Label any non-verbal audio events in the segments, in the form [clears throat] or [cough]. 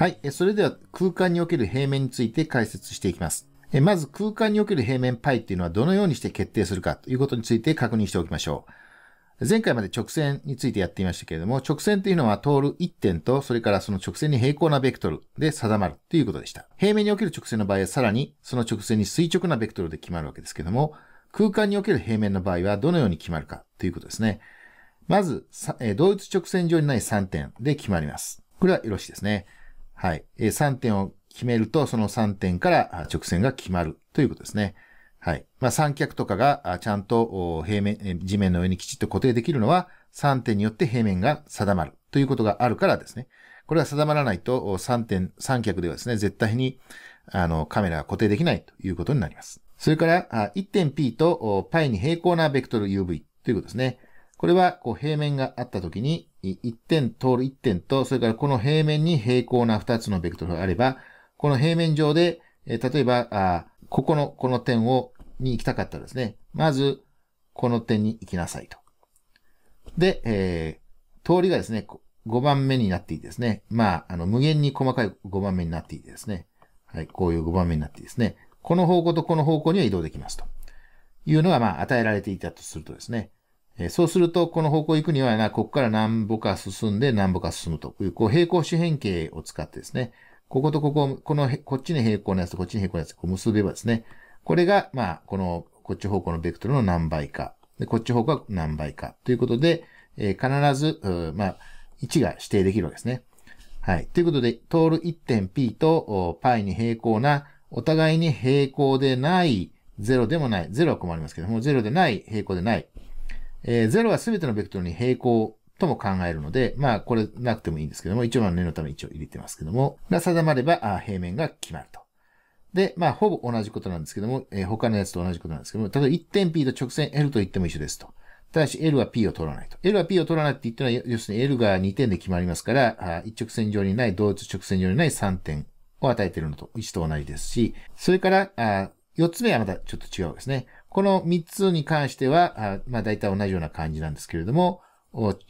はい。それでは空間における平面について解説していきます。まず空間における平面 π っていうのはどのようにして決定するかということについて確認しておきましょう。前回まで直線についてやっていましたけれども、直線というのは通る1点と、それからその直線に平行なベクトルで定まるということでした。平面における直線の場合はさらにその直線に垂直なベクトルで決まるわけですけども、空間における平面の場合はどのように決まるかということですね。まず、同一直線上にない3点で決まります。これはよろしいですね。はい。えー、3点を決めると、その3点から直線が決まるということですね。はい。まあ、三脚とかがちゃんと平面、地面の上にきちっと固定できるのは、3点によって平面が定まるということがあるからですね。これは定まらないと、3点、三脚ではですね、絶対に、あの、カメラが固定できないということになります。それから、1点 P と π に平行なベクトル UV ということですね。これは、こう、平面があった時に、1点通る1点と、それからこの平面に平行な2つのベクトルがあれば、この平面上で、例えば、ここの、この点を、に行きたかったらですね、まず、この点に行きなさいと。で、えー、通りがですね、5番目になっていてですね、まあ、あの、無限に細かい5番目になっていてですね、はい、こういう5番目になってですね、この方向とこの方向には移動できますと。いうのが、まあ、与えられていたとするとですね、えそうすると、この方向行くにはな、ここから何歩か進んで何歩か進むという、こう平行四辺形を使ってですね、こことここ、この、こっちに平行なやつとこっちに平行なやつ、こう結べばですね、これが、まあ、この、こっち方向のベクトルの何倍か、で、こっち方向は何倍か、ということで、えー、必ず、まあ、1が指定できるわけですね。はい。ということで、通る1点 P と π に平行な、お互いに平行でない、0でもない、0は困りますけども、0でない、平行でないえー、0はすべてのベクトルに平行とも考えるので、まあ、これなくてもいいんですけども、一応念のため一応入れてますけども、が定まれば、あ平面が決まると。で、まあ、ほぼ同じことなんですけども、えー、他のやつと同じことなんですけども、例えば1点 P と直線 L と言っても一緒ですと。ただし L は P を取らないと。L は P を取らないって言ったは、要するに L が2点で決まりますから、あ一直線上にない、同一直線上にない3点を与えているのと一と同じですし、それから、あ4つ目はまたちょっと違うですね。この3つに関しては、まあ大体同じような感じなんですけれども、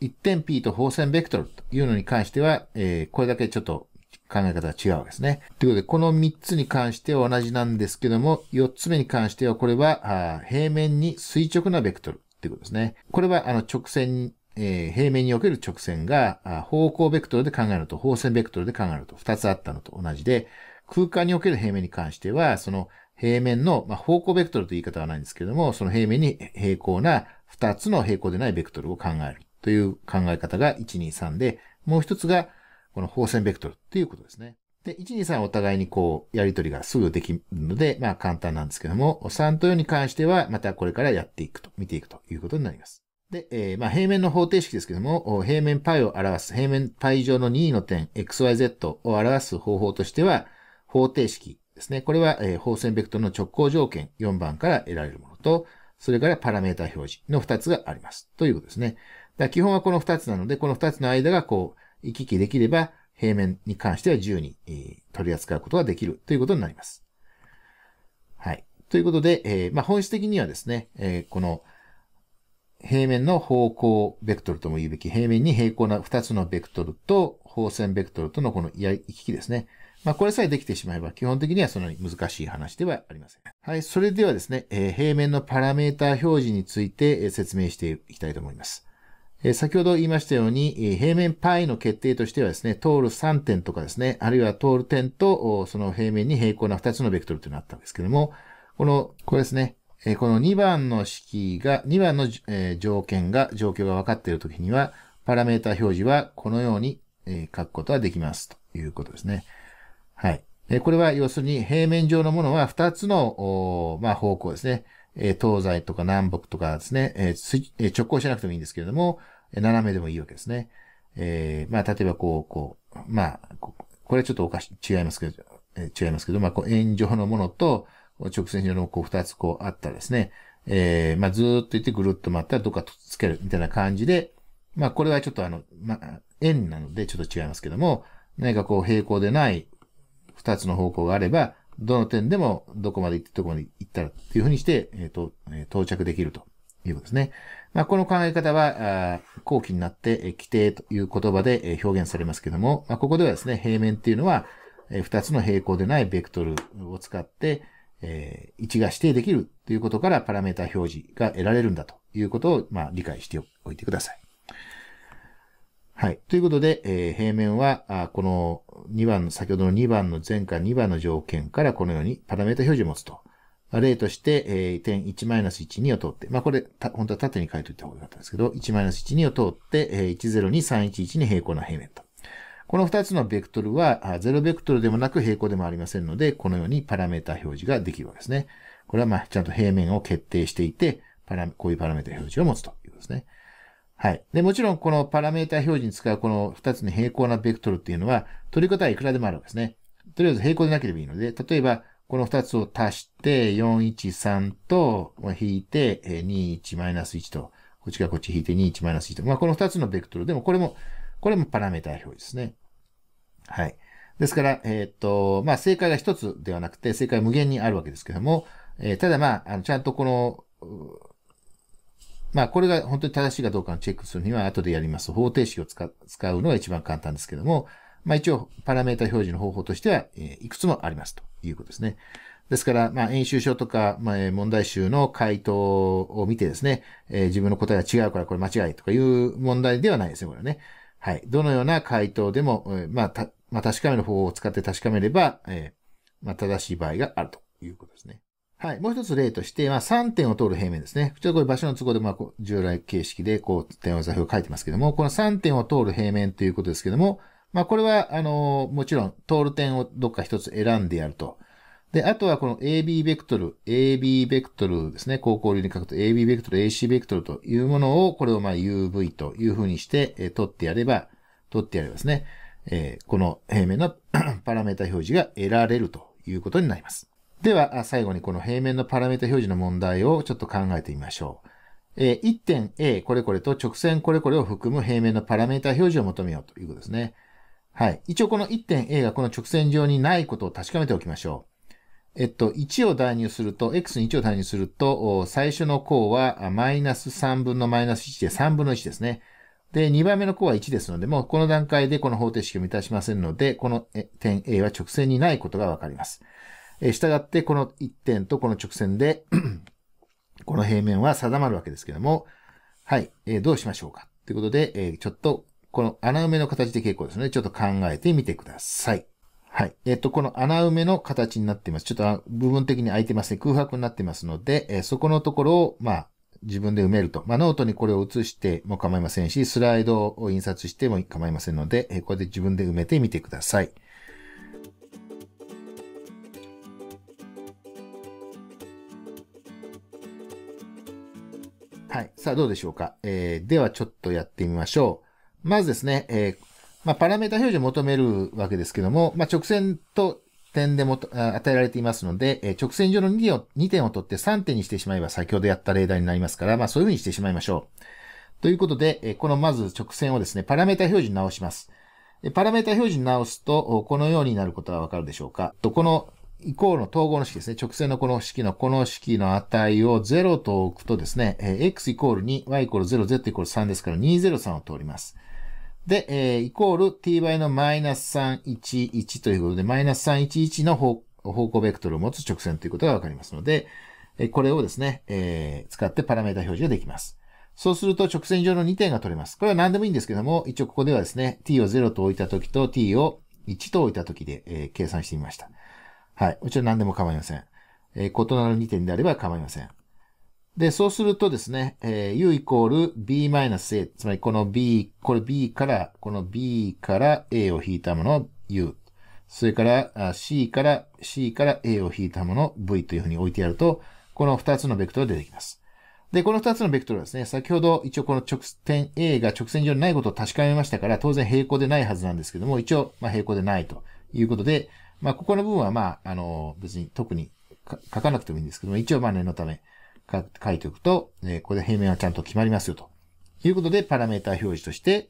一点 P と方線ベクトルというのに関しては、えー、これだけちょっと考え方が違うわけですね。ということで、この3つに関しては同じなんですけども、4つ目に関しては、これは平面に垂直なベクトルということですね。これはあの直線、えー、平面における直線が方向ベクトルで考えると、方線ベクトルで考えると2つあったのと同じで、空間における平面に関しては、その平面の、まあ、方向ベクトルという言い方はないんですけども、その平面に平行な2つの平行でないベクトルを考えるという考え方が123で、もう一つがこの方線ベクトルっていうことですね。で、123お互いにこう、やりとりがすぐできるので、まあ簡単なんですけども、3と4に関しては、またこれからやっていくと、見ていくということになります。で、えー、まあ平面の方程式ですけども、平面 π を表す、平面 π 上の任意の点 xyz を表す方法としては、方程式ですね。これは、えー、放線ベクトルの直行条件4番から得られるものと、それからパラメータ表示の2つがあります。ということですね。だ基本はこの2つなので、この2つの間がこう、行き来できれば、平面に関しては自由に、えー、取り扱うことができるということになります。はい。ということで、えー、まあ、本質的にはですね、えー、この平面の方向ベクトルとも言うべき、平面に平行な2つのベクトルと、方線ベクトルとのこの行き来ですね。まあ、これさえできてしまえば、基本的にはそんなに難しい話ではありません。はい。それではですね、えー、平面のパラメータ表示について、えー、説明していきたいと思います。えー、先ほど言いましたように、えー、平面 π の決定としてはですね、通る3点とかですね、あるいは通る点と、その平面に平行な2つのベクトルというのがあったんですけども、この、これですね、えー、この2番の式が、2番の、えー、条件が、状況が分かっているときには、パラメータ表示はこのように、えー、書くことができますということですね。はい。これは要するに平面上のものは2つの、まあ、方向ですね。東西とか南北とかですね、直行しなくてもいいんですけれども、斜めでもいいわけですね。えー、まあ、例えばこう、こう、まあ、これちょっとおかしい、違いますけど、え違いますけど、まあ、こう、円状のものと、直線上のこう、二つこう、あったですね。えー、まあ、ずーっといってぐるっと回ったらどっかとつけるみたいな感じで、まあ、これはちょっとあの、まあ、円なのでちょっと違いますけども、何かこう、平行でない二つの方向があれば、どの点でもどこまで行ってどこまで行ったらっていうふうにして、えーとえ到着できるということですね。まあ、この考え方は、後期になって、え規定という言葉で表現されますけども、まあ、ここではですね、平面っていうのは、え2つの平行でないベクトルを使って、えー、位置が指定できるということからパラメータ表示が得られるんだということを、まあ、理解しておいてください。はい。ということで、えー、平面は、あこの2番、の、先ほどの2番の前回2番の条件からこのようにパラメータ表示を持つと。例として、えー、点1-12を通って、まあ、これ、本当は縦に書いておいた方が良かったんですけど、1-12を通って、えー、102311に平行な平面と。この2つのベクトルは、0ベクトルでもなく平行でもありませんので、このようにパラメータ表示ができるわけですね。これは、まあ、ちゃんと平面を決定していて、パラこういうパラメータ表示を持つということですね。はい。で、もちろんこのパラメータ表示に使うこの二つの平行なベクトルっていうのは、取り方はいくらでもあるわけですね。とりあえず平行でなければいいので、例えば、この二つを足して、413と引いて、21-1と、こっちがこっち引いて21-1と。まあ、この二つのベクトル。でもこれも、これもパラメータ表示ですね。はい。ですから、えー、っと、まあ、正解が一つではなくて、正解は無限にあるわけですけども、えー、ただまあ、あの、ちゃんとこの、まあ、これが本当に正しいかどうかのチェックするには後でやります。方程式を使うのが一番簡単ですけども、まあ一応パラメータ表示の方法としては、えいくつもありますということですね。ですから、まあ演習書とか、ま問題集の回答を見てですね、え自分の答えが違うからこれ間違いとかいう問題ではないですね、これはね。はい。どのような回答でも、えまあ、まあ、確かめる方法を使って確かめれば、えまあ、正しい場合があるということですね。はい。もう一つ例として、まあ、3点を通る平面ですね。ちょっとこれ場所の都合で、まあ、従来形式で、こう、点を座標を書いてますけども、この3点を通る平面ということですけども、まあ、これは、あの、もちろん、通る点をどっか一つ選んでやると。で、あとはこの AB ベクトル、AB ベクトルですね。高校流に書くと AB ベクトル、AC ベクトルというものを、これをまあ UV というふうにして、え取ってやれば、取ってやればですね、えー、この平面の [coughs] パラメータ表示が得られるということになります。では、最後にこの平面のパラメータ表示の問題をちょっと考えてみましょう。え1点 A これこれと直線これこれを含む平面のパラメータ表示を求めようということですね。はい。一応この1点 A がこの直線上にないことを確かめておきましょう。えっと、1を代入すると、x に1を代入すると、最初の項はマイナス3分のマイナス1で3分の1ですね。で、2番目の項は1ですので、もうこの段階でこの方程式を満たしませんので、この点 A は直線にないことがわかります。えた従って、この1点とこの直線で [clears throat] この平面は定まるわけですけども、はい、えー、どうしましょうかということで、えー、ちょっと、この穴埋めの形で結構ですので、ちょっと考えてみてください。はい。えっ、ー、と、この穴埋めの形になっています。ちょっと部分的に空いてますね。空白になってますので、えー、そこのところを、まあ、自分で埋めると。まあ、ノートにこれを写しても構いませんし、スライドを印刷しても構いませんので、えー、これで自分で埋めてみてください。はい。さあ、どうでしょうか。えー、では、ちょっとやってみましょう。まずですね、えー、まあ、パラメータ表示を求めるわけですけども、まあ、直線と点でも与えられていますので、えー、直線上の2点を ,2 点を取って3点にしてしまえば先ほどやった例題になりますから、まあ、そういうふうにしてしまいましょう。ということで、えー、このまず直線をですね、パラメータ表示に直します。パラメータ表示に直すと、このようになることはわかるでしょうか。と、この以降の統合の式ですね。直線のこの式のこの式の値を0と置くとですね、えー、x イコール2、y イコール0、z イコール3ですから203を通ります。で、えー、イコール t 倍のマイナス311ということで、マイナス311の方向ベクトルを持つ直線ということがわかりますので、えー、これをですね、えー、使ってパラメータ表示ができます。そうすると直線上の2点が取れます。これは何でもいいんですけども、一応ここではですね、t を0と置いたときと t を1と置いたときで、え計算してみました。はい。うちは何でも構いません。えー、異なる2点であれば構いません。で、そうするとですね、えー、u イコール b-a、つまりこの b、これ b から、この b から a を引いたものを u。それから c から、c から a を引いたものを v というふうに置いてやると、この2つのベクトルが出てきます。で、この2つのベクトルはですね、先ほど一応この直線 A が直線上にないことを確かめましたから、当然平行でないはずなんですけども、一応、ま平行でないということで、まあ、ここの部分は、まあ、あの、別に特に書かなくてもいいんですけども、一応、まあ、念のため書いておくと、えー、これで平面はちゃんと決まりますよ、ということで、パラメータ表示として、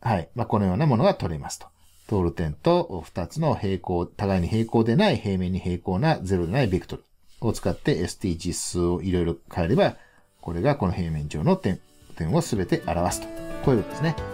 はい、まあ、このようなものが取れますと。通る点と2つの平行、互いに平行でない、平面に平行な、0でないベクトルを使って ST 実数をいろいろ変えれば、これがこの平面上の点、点を全て表すと。こういうことですね。